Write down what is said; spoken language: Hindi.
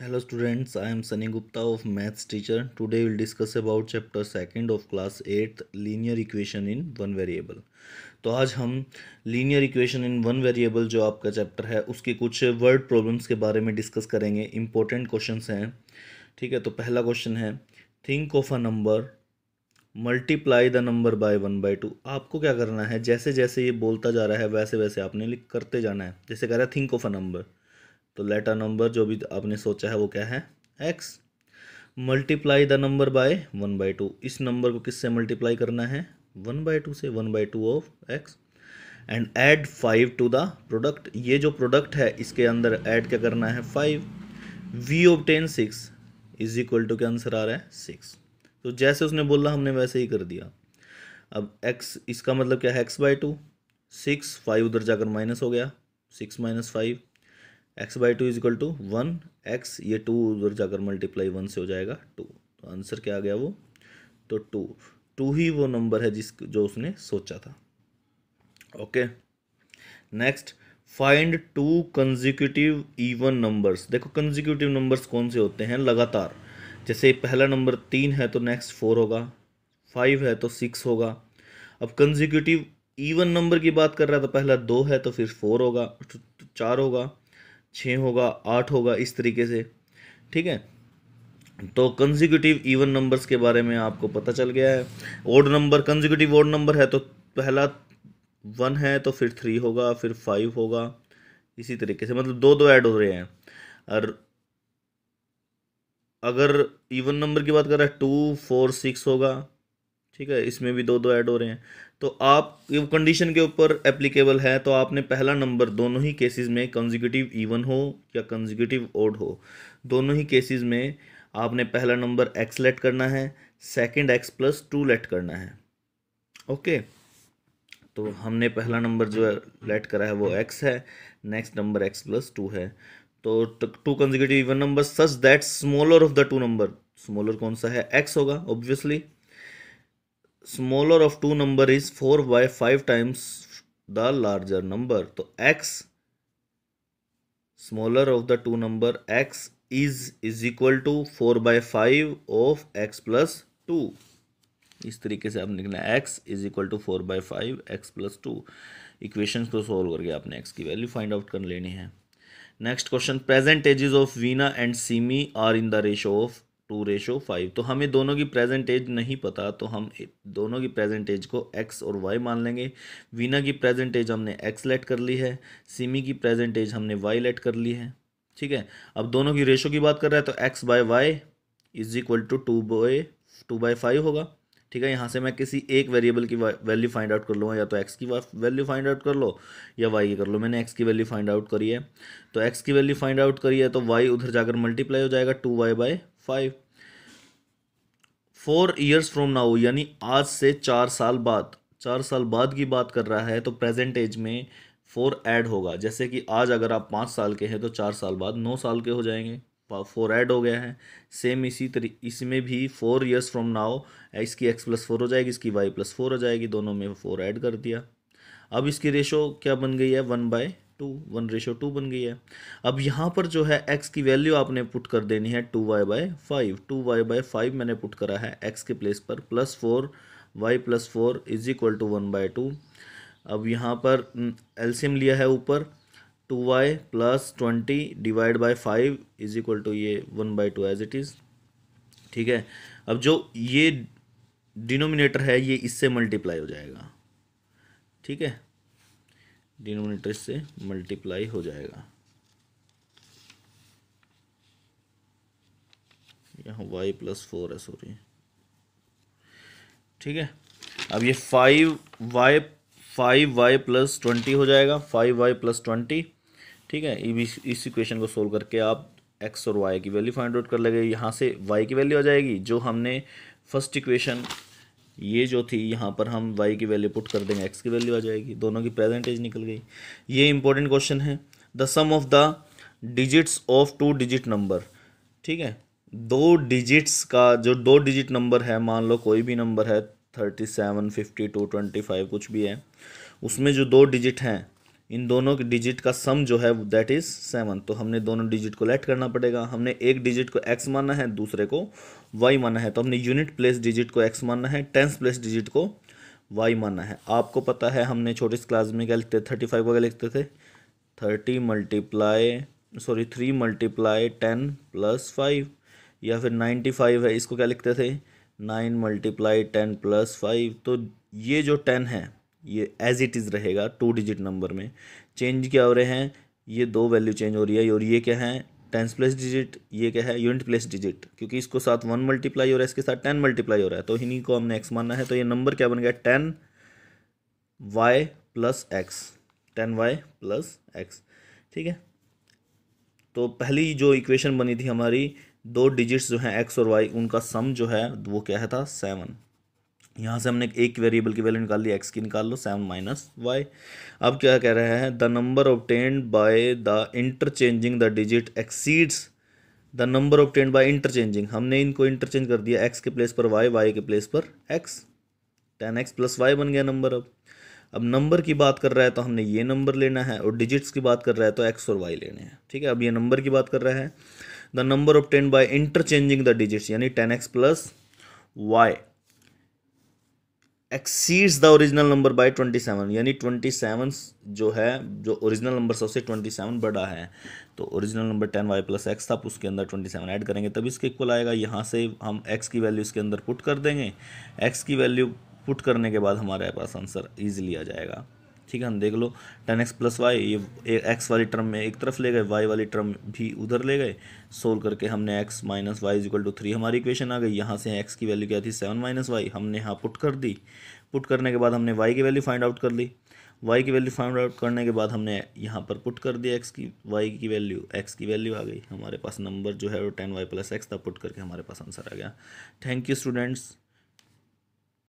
hello students I am Sunny Gupta of maths teacher today will discuss about chapter second of class eight linear equation in one variable तो आज हम linear equation in one variable जो आपका चैप्टर है उसके कुछ वर्ड प्रॉब्लम्स के बारे में डिस्कस करेंगे इंपॉर्टेंट क्वेश्चन हैं ठीक है तो पहला क्वेश्चन है think of a number multiply the number by one by two आपको क्या करना है जैसे जैसे ये बोलता जा रहा है वैसे वैसे आपने लिख करते जाना है जैसे कह रहा है थिंक ऑफ अ नंबर तो लेटर नंबर जो भी आपने सोचा है वो क्या है x multiply the number by one by two इस नंबर को किससे मल्टीप्लाई करना है वन बाई टू से one by two of x and add five to the product ये जो प्रोडक्ट है इसके अंदर ऐड क्या करना है five we obtain six is equal to क्या आंसर आ रहा है सिक्स तो जैसे उसने बोला हमने वैसे ही कर दिया अब एक्स इसका मतलब क्या है x by two six five उधर जाकर माइनस हो गया six minus five x by two is equal to one x ये टू उधर जाकर मल्टीप्लाई वन से हो जाएगा टू तो आंसर क्या आ गया वो तो टू टू ही वो नंबर है जिस जो उसने सोचा था okay next find two consecutive even numbers देखो कंजिक्यूटिव नंबर्स कौन से होते हैं लगातार जैसे पहला नंबर तीन है तो नेक्स्ट फोर होगा फाइव है तो सिक्स होगा अब कंजिक्यूटिव इवन नंबर की बात कर रहा है तो पहला दो है तो फिर फोर होगा तो चार होगा छः होगा आठ होगा इस तरीके से ठीक है तो कंजिक्यूटिव इवन नंबर्स के बारे में आपको पता चल गया है odd number consecutive odd number है तो पहला वन है तो फिर थ्री होगा फिर फाइव होगा इसी तरीके से मतलब दो दो ऐड हो रहे हैं और अगर इवन नंबर की बात कर रहा है टू फोर सिक्स होगा ठीक है इसमें भी दो दो ऐड हो रहे हैं तो आप कंडीशन के ऊपर एप्लीकेबल है तो आपने पहला नंबर दोनों ही केसेस में कंजिक्यूटिव इवन हो या कंजिक्यूटिव ओड हो दोनों ही केसेस में आपने पहला नंबर एक्स लेट करना है second x plus two let करना है ओके तो हमने पहला नंबर जो है लेट करा है वो एक्स है next number x plus two है तो two consecutive even number such that smaller of the two number smaller कौन सा है एक्स होगा obviously smaller of two number is four by five times the larger number तो x smaller of the two number x is is equal to four by five of x plus two इस तरीके से आपने लिखना है x is equal to four by five x plus two equation को सोल्व करके आपने एक्स की वैल्यू फाइंड आउट कर लेनी है next question present ages of Veena and Seemi are in the ratio of two ratio five तो हमें दोनों की प्रेजेंटेज नहीं पता तो हम दोनों की प्रेजेंटेज को एक्स और वाई मान लेंगे वीना की प्रेजेंटेज हमने एक्स लेट कर ली है सिमी की प्रेजेंटेज हमने वाई लेट कर ली है ठीक है अब दोनों की रेशो की बात कर रहा है तो x by y is equal to two by two by five होगा ठीक है यहाँ से मैं किसी एक वेरिएबल की वैल्यू फाइंड आउट कर लूँगा या तो एक्स की वैल्यू फाइंड आउट कर लो या वाई की कर लो मैंने एक्स की वैल्यू फाइंड आउट करी है तो एक्स की वैल्यू फाइंड आउट करी है तो वाई उधर जाकर मल्टीप्लाई हो जाएगा two y by five four years from now यानी आज से चार साल बाद चार साल बाद की बात कर रहा है तो प्रेजेंट एज में फोर ऐड होगा जैसे कि आज अगर आप पाँच साल के हैं तो चार साल बाद नौ साल के हो जाएंगे फोर ऐड हो गया है सेम इसी तरी इसमें भी फोर ईयर्स फ्रॉम नाउ इसकी एक्स प्लस फोर हो जाएगी इसकी वाई प्लस फोर हो जाएगी दोनों में फोर ऐड कर दिया अब इसकी रेशो क्या बन गई है one by two one ratio two बन गई है अब यहाँ पर जो है एक्स की वैल्यू आपने पुट कर देनी है two y by five two y by five मैंने पुट करा है एक्स के प्लेस पर plus four y plus four is equal to one by two अब यहाँ पर एल्सियम हम्म, लिया है ऊपर two y plus twenty divide by five is equal to ये one by two as it is ठीक है अब जो ये डिनोमिनेटर है ये इससे मल्टीप्लाई हो जाएगा ठीक है डिनोमिनेटर से मल्टीप्लाई हो जाएगा यहाँ y प्लस फोर है सॉरी ठीक है अब ये five y five y plus twenty हो जाएगा फाइव वाई प्लस ट्वेंटी ठीक है इस इक्वेशन को सोल्व करके आप एक्स और वाई की वैल्यू फाइंड आउट कर लेंगे यहाँ से वाई की वैल्यू आ जाएगी जो हमने फर्स्ट इक्वेशन ये जो थी यहाँ पर हम वाई की वैल्यू पुट कर देंगे एक्स की वैल्यू आ जाएगी दोनों की प्रेजेंटेज निकल गई ये इंपॉर्टेंट क्वेश्चन है the sum of the digits of two digit number ठीक है दो डिजिट्स का जो दो डिजिट नंबर है मान लो कोई भी नंबर है thirty seven fifty two twenty five कुछ भी है उसमें जो दो डिजिट हैं इन दोनों के डिजिट का सम जो है दैट इज़ सेवन तो हमने दोनों डिजिट को लेट करना पड़ेगा हमने एक डिजिट को एक्स माना है दूसरे को वाई माना है तो हमने यूनिट प्लेस डिजिट को एक्स माना है टेंस प्लेस डिजिट को वाई माना है आपको पता है हमने छोटे क्लास में क्या लिखते थर्टी फाइव वगैरह लिखते थे thirty multiply sorry three multiply ten plus five या फिर नाइन्टी फाइव है इसको क्या लिखते थे nine multiply ten plus five तो ये जो टेन है ये एज इट इज़ रहेगा टू डिजिट नंबर में चेंज क्या हो रहे हैं ये दो वैल्यू चेंज हो रही है और ये क्या है टेंस प्लस डिजिट ये क्या है यूनिट प्लस डिजिट क्योंकि इसको साथ वन मल्टीप्लाई हो रहा है इसके साथ टेन मल्टीप्लाई हो रहा है तो इन्हीं को हमने एक्स मानना है तो ये नंबर क्या बन गया ten y plus x ten y plus x ठीक है तो पहली जो इक्वेशन बनी थी हमारी दो डिजिट्स जो हैं एक्स और वाई उनका सम जो है वो क्या है था सेवन यहाँ से हमने एक वेरिएबल की वैल्यू निकाल ली एक्स की निकाल लो सेवन माइनस वाई अब क्या कह रहे हैं the number obtained by the interchanging the digit exceeds the number obtained by interchanging हमने इनको इंटरचेंज कर दिया एक्स के प्लेस पर वाई वाई के प्लेस पर x ten x plus y बन गया नंबर अब अब नंबर की बात कर रहा है तो हमने ये नंबर लेना है और डिजिट्स की बात कर रहा है तो एक्स और वाई लेने हैं ठीक है अब ये नंबर की बात कर रहा है the number obtained by interchanging the digits यानी ten x plus y exceeds the original number by 27 यानी 27 जो है जो ओरिजिनल नंबर सबसे 27 बड़ा है तो original number 10 y plus x था उसके अंदर 27 ऐड करेंगे तब इसके इक्वल आएगा यहाँ से हम एक्स की वैल्यू इसके अंदर पुट कर देंगे एक्स की वैल्यू पुट करने के बाद हमारे पास आंसर ईजिली आ जाएगा ठीक है हम देख लो टेन एक्स प्लस वाई ये एक्स वाली टर्म में एक तरफ ले गए वाई वाली टर्म भी उधर ले गए सोल्व करके हमने x minus y is equal to three हमारी इक्वेशन आ गई यहाँ से एक्स की वैल्यू क्या थी सेवन माइनस वाई हमने यहाँ पुट कर दी पुट करने के बाद हमने वाई की वैल्यू फाइंड आउट कर ली वाई की वैल्यू फाइंड आउट करने के बाद हमने यहाँ पर पुट कर दिया एक्स की वाई की वैल्यू एक्स की वैल्यू आ गई हमारे पास नंबर जो है वो टेन वाई प्लस एक्स था पुट करके हमारे पास आंसर आ गया थैंक यू स्टूडेंट्स